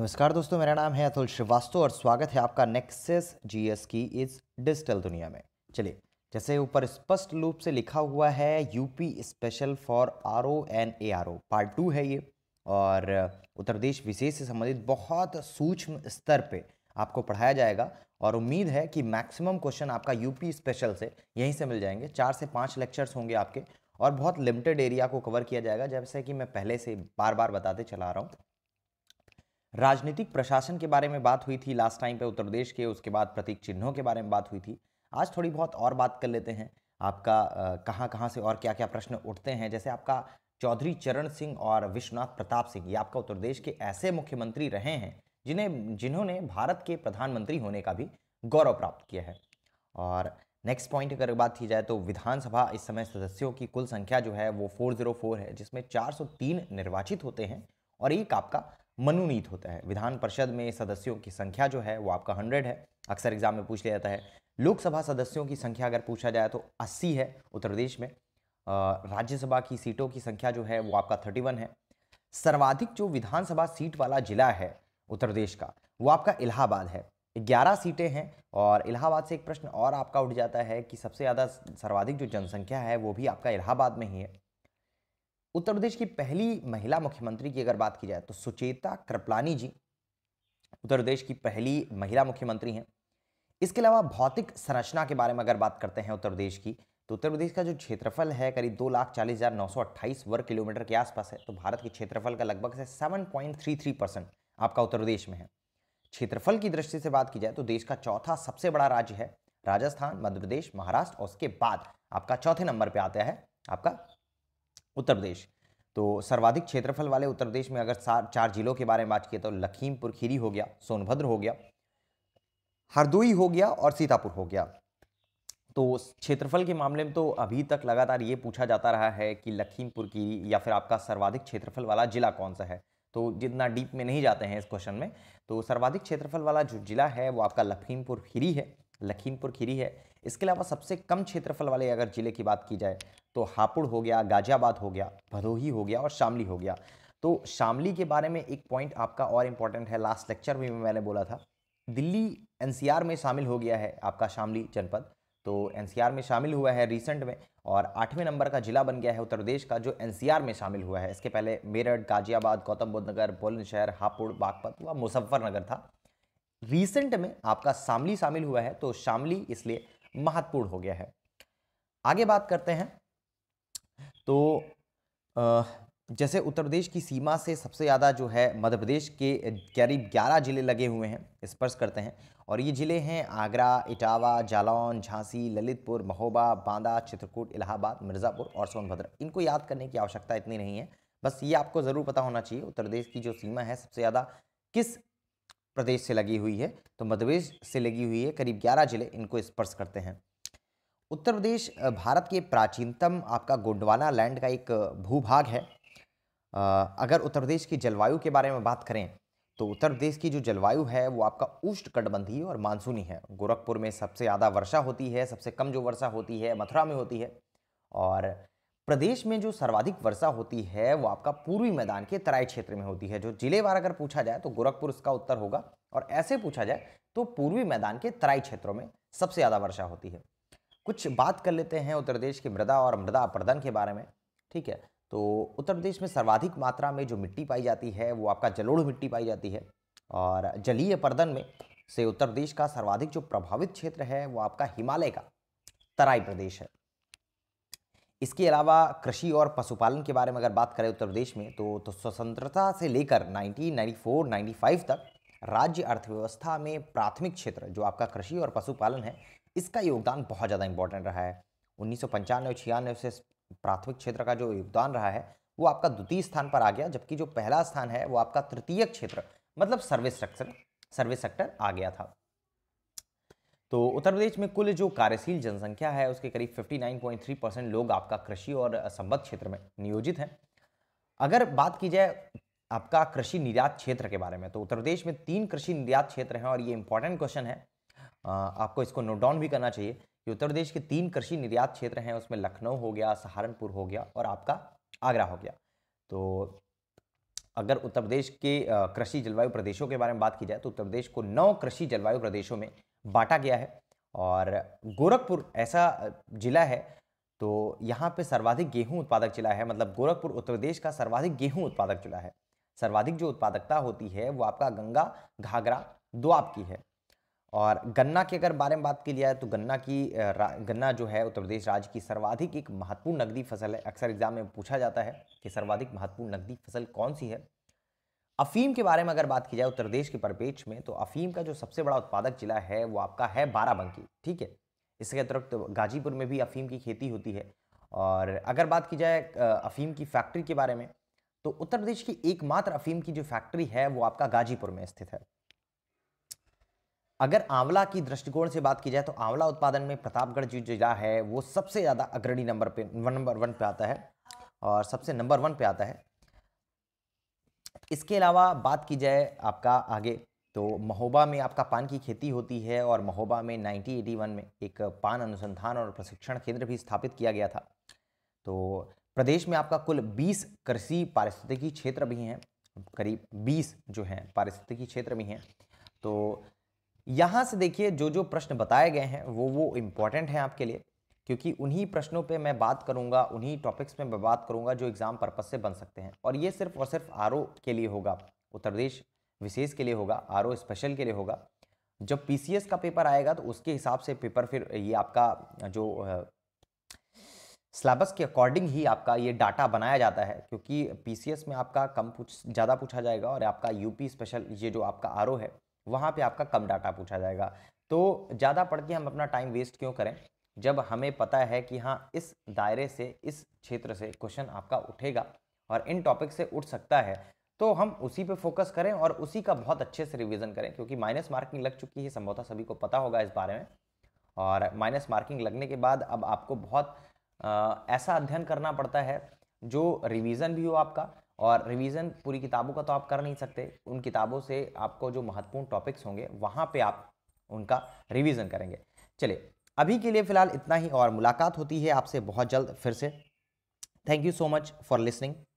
नमस्कार दोस्तों मेरा नाम है अतुल श्रीवास्तव और स्वागत है आपका नेक्सेस जीएस की इस डिजिटल दुनिया में चलिए जैसे ऊपर स्पष्ट रूप से लिखा हुआ है UP special for R O and A R O part two है ये और उत्तर प्रदेश विशेष से संबंधित बहुत सूक्ष्म स्तर पे आपको पढ़ाया जाएगा और उम्मीद है कि मैक्सिमम क्वेश्चन आपका यूपी स्पेशल से यहीं से मिल जाएंगे चार से पाँच लेक्चर्स होंगे आपके और बहुत लिमिटेड एरिया को कवर किया जाएगा जैसे कि मैं पहले से बार बार बताते चला रहा हूँ राजनीतिक प्रशासन के बारे में बात हुई थी लास्ट टाइम पे उत्तर प्रदेश के उसके बाद प्रतीक चिन्हों के बारे में बात हुई थी आज थोड़ी बहुत और बात कर लेते हैं आपका कहाँ कहाँ से और क्या क्या प्रश्न उठते हैं जैसे आपका चौधरी चरण सिंह और विश्वनाथ प्रताप सिंह ये आपका उत्तर प्रदेश के ऐसे मुख्यमंत्री रहे हैं जिन्हें जिन्होंने भारत के प्रधानमंत्री होने का भी गौरव प्राप्त किया है और नेक्स्ट पॉइंट अगर बात की जाए तो विधानसभा इस समय सदस्यों की कुल संख्या जो है वो 404 है जिसमें 403 निर्वाचित होते हैं और एक आपका मनोनीत होता है विधान परिषद में सदस्यों की संख्या जो है वो आपका हंड्रेड है अक्सर एग्जाम में पूछ लिया जाता है लोकसभा सदस्यों की संख्या अगर पूछा जाए तो अस्सी है उत्तर प्रदेश में राज्यसभा की सीटों की संख्या जो है वो आपका थर्टी वन है सर्वाधिक जो विधानसभा सीट वाला जिला है उत्तर प्रदेश का वो आपका इलाहाबाद है ग्यारह सीटें हैं और इलाहाबाद से एक प्रश्न और आपका उठ जाता है कि सबसे ज़्यादा सर्वाधिक जो जनसंख्या है वो भी आपका इलाहाबाद में ही है उत्तर प्रदेश की पहली महिला मुख्यमंत्री की अगर बात की जाए तो सुचेता कृपलानी जी उत्तर प्रदेश की पहली महिला मुख्यमंत्री हैं इसके अलावा भौतिक संरचना के बारे में अगर बात करते हैं उत्तर प्रदेश की तो उत्तर प्रदेश का जो क्षेत्रफल है करीब दो लाख चालीस हज़ार नौ सौ अट्ठाईस वर्ग किलोमीटर के आसपास है तो भारत के क्षेत्रफल का लगभग से seven point three three percent आपका उत्तर प्रदेश में है क्षेत्रफल की दृष्टि से बात की जाए तो देश का चौथा सबसे बड़ा राज्य है राजस्थान मध्य प्रदेश महाराष्ट्र और उसके बाद आपका चौथे नंबर पर आता है आपका उत्तर प्रदेश तो सर्वाधिक क्षेत्रफल वाले उत्तर प्रदेश में अगर चार जिलों के बारे में बात की तो लखीमपुर खीरी हो गया सोनभद्र हो गया हरदोई हो गया और सीतापुर हो गया तो क्षेत्रफल के मामले में तो अभी तक लगातार ये पूछा जाता रहा है कि लखीमपुर की या फिर आपका सर्वाधिक क्षेत्रफल वाला जिला कौन सा है तो जितना डीप में नहीं जाते हैं इस क्वेश्चन में तो सर्वाधिक क्षेत्रफल वाला जो जिला है वो आपका लखीमपुर खीरी है लखीमपुर खीरी है इसके अलावा सबसे कम क्षेत्रफल वाले अगर ज़िले की बात की जाए तो हापुड़ हो गया गाजियाबाद हो गया भदोही हो गया और शामली हो गया तो शामली के बारे में एक पॉइंट आपका और इम्पॉर्टेंट है लास्ट लेक्चर में भी मैंने बोला था दिल्ली एनसीआर में शामिल हो गया है आपका शामली जनपद तो एनसीआर में शामिल हुआ है रिसेंट में और आठवें नंबर का जिला बन गया है उत्तर प्रदेश का जो एनसीआर में शामिल हुआ है इसके पहले मेरठ गाजियाबाद गौतम बुद्ध नगर बुलंदशहर हापुड़ बागपत व मुजफ्फरनगर था रीसेंट में आपका शामली शामिल हुआ है तो शामली इसलिए महत्वपूर्ण हो गया है आगे बात करते हैं तो जैसे उत्तर प्रदेश की सीमा से सबसे ज़्यादा जो है मध्य प्रदेश के करीब ग्यारह ज़िले लगे हुए हैं स्पर्श करते हैं और ये ज़िले हैं आगरा इटावा जालौन झांसी ललितपुर महोबा बांदा चित्रकूट इलाहाबाद मिर्ज़ापुर और सोनभद्र इनको याद करने की आवश्यकता इतनी नहीं है बस ये आपको ज़रूर पता होना चाहिए उत्तर प्रदेश की जो सीमा है सबसे ज़्यादा किस प्रदेश से लगी हुई है तो मध्यप्रदेश से लगी हुई है करीब ग्यारह जिले इनको स्पर्श करते हैं उत्तर प्रदेश भारत के प्राचीनतम आपका गोंडवाना लैंड का एक भूभाग है अगर उत्तर प्रदेश की जलवायु के बारे में बात करें तो उत्तर प्रदेश की जो जलवायु है वो आपका उष्ण कटबंधी और मानसूनी है गोरखपुर में सबसे ज़्यादा वर्षा होती है सबसे कम जो वर्षा होती है मथुरा में होती है और प्रदेश में जो सर्वाधिक वर्षा होती है वो आपका पूर्वी मैदान के तराई क्षेत्र में होती है जो जिलेवार अगर पूछा जाए तो गोरखपुर इसका उत्तर होगा और ऐसे पूछा जाए तो पूर्वी मैदान के तराई क्षेत्रों में सबसे ज़्यादा वर्षा होती है कुछ बात कर लेते हैं उत्तर प्रदेश की मृदा और मृदा अपर्दन के बारे में ठीक है तो उत्तर प्रदेश में सर्वाधिक मात्रा में जो मिट्टी पाई जाती है वो आपका जलोढ़ मिट्टी पाई जाती है और जलीय अपर्दन में से उत्तर प्रदेश का सर्वाधिक जो प्रभावित क्षेत्र है वो आपका हिमालय का तराई प्रदेश है इसके अलावा कृषि और पशुपालन के बारे में अगर बात करें उत्तर प्रदेश में तो, तो स्वतंत्रता से लेकर 1994 95 तक राज्य अर्थव्यवस्था में प्राथमिक क्षेत्र जो आपका कृषि और पशुपालन है इसका योगदान बहुत ज़्यादा इंपॉर्टेंट रहा है उन्नीस सौ पंचानवे छियानवे से प्राथमिक क्षेत्र का जो योगदान रहा है वो आपका द्वितीय स्थान पर आ गया जबकि जो पहला स्थान है वो आपका तृतीय क्षेत्र मतलब सर्विस सेक्टर सर्विस सेक्टर आ गया था तो उत्तर प्रदेश में कुल जो कार्यशील जनसंख्या है उसके करीब 59.3 परसेंट लोग आपका कृषि और संबद्ध क्षेत्र में नियोजित हैं अगर बात की जाए आपका कृषि निर्यात क्षेत्र के बारे में तो उत्तर प्रदेश में तीन कृषि निर्यात क्षेत्र हैं और ये इंपॉर्टेंट क्वेश्चन है आपको इसको नोट डाउन भी करना चाहिए कि उत्तर प्रदेश के तीन कृषि निर्यात क्षेत्र हैं उसमें लखनऊ हो गया सहारनपुर हो गया और आपका आगरा हो गया तो अगर उत्तर प्रदेश के कृषि जलवायु प्रदेशों के बारे में बात की जाए तो उत्तर प्रदेश को नौ कृषि जलवायु प्रदेशों में बांटा गया है और गोरखपुर ऐसा जिला है तो यहाँ पे सर्वाधिक गेहूं उत्पादक जिला है मतलब गोरखपुर उत्तर प्रदेश का सर्वाधिक गेहूं उत्पादक जिला है सर्वाधिक जो उत्पादकता होती है वो आपका गंगा घाघरा दुआब की है और गन्ना की अगर बारे में बात की जाए तो गन्ना की गन्ना जो है उत्तर प्रदेश राज्य की सर्वाधिक एक महत्वपूर्ण नकदी फसल है अक्सर एग्जाम में पूछा जाता है कि सर्वाधिक महत्वपूर्ण नकदी फसल कौन सी है अफीम के बारे में अगर बात की जाए उत्तर प्रदेश के परिपेक्ष में तो अफीम का जो सबसे बड़ा उत्पादक जिला है वो आपका है बाराबंकी ठीक है इसके अतिरिक्त तो गाजीपुर में भी अफीम की खेती होती है और अगर बात की जाए अफीम की फैक्ट्री के बारे में तो उत्तर प्रदेश की एकमात्र अफीम की जो फैक्ट्री है वो आपका गाजीपुर में स्थित है अगर आंवला की दृष्टिकोण से बात की जाए तो आंवला उत्पादन में प्रतापगढ़ जो जिला है वो सबसे ज़्यादा अग्रणी नंबर पे नंबर वन पे आता है और सबसे नंबर वन पे आता है इसके अलावा बात की जाए आपका आगे तो महोबा में आपका पान की खेती होती है और महोबा में 1981 में एक पान अनुसंधान और प्रशिक्षण केंद्र भी स्थापित किया गया था तो प्रदेश में आपका कुल 20 कृषि पारिस्थितिकी क्षेत्र भी हैं करीब 20 जो हैं पारिस्थितिकी क्षेत्र भी हैं तो यहाँ से देखिए जो जो प्रश्न बताए गए हैं वो वो इम्पॉर्टेंट हैं आपके लिए क्योंकि उन्हीं प्रश्नों पे मैं बात करूंगा उन्हीं टॉपिक्स पे मैं बात करूंगा जो एग्ज़ाम पर्पज़ से बन सकते हैं और ये सिर्फ और सिर्फ आर के लिए होगा उत्तर प्रदेश विशेष के लिए होगा आर स्पेशल के लिए होगा जब पी का पेपर आएगा तो उसके हिसाब से पेपर फिर ये आपका जो सिलेबस के अकॉर्डिंग ही आपका ये डाटा बनाया जाता है क्योंकि पीसीएस में आपका कम पूछ ज़्यादा पूछा जाएगा और आपका यूपी स्पेशल ये जो आपका आर है वहाँ पे आपका कम डाटा पूछा जाएगा तो ज़्यादा पढ़ के हम अपना टाइम वेस्ट क्यों करें जब हमें पता है कि हाँ इस दायरे से इस क्षेत्र से क्वेश्चन आपका उठेगा और इन टॉपिक से उठ सकता है तो हम उसी पे फोकस करें और उसी का बहुत अच्छे से रिवीजन करें क्योंकि माइनस मार्किंग लग चुकी है संभवतः सभी को पता होगा इस बारे में और माइनस मार्किंग लगने के बाद अब आपको बहुत आ, ऐसा अध्ययन करना पड़ता है जो रिवीजन भी हो आपका और रिवीजन पूरी किताबों का तो आप कर नहीं सकते उन किताबों से आपको जो महत्वपूर्ण टॉपिक्स होंगे वहाँ पर आप उनका रिविज़न करेंगे चलिए अभी के लिए फ़िलहाल इतना ही और मुलाकात होती है आपसे बहुत जल्द फिर से thank you so much for listening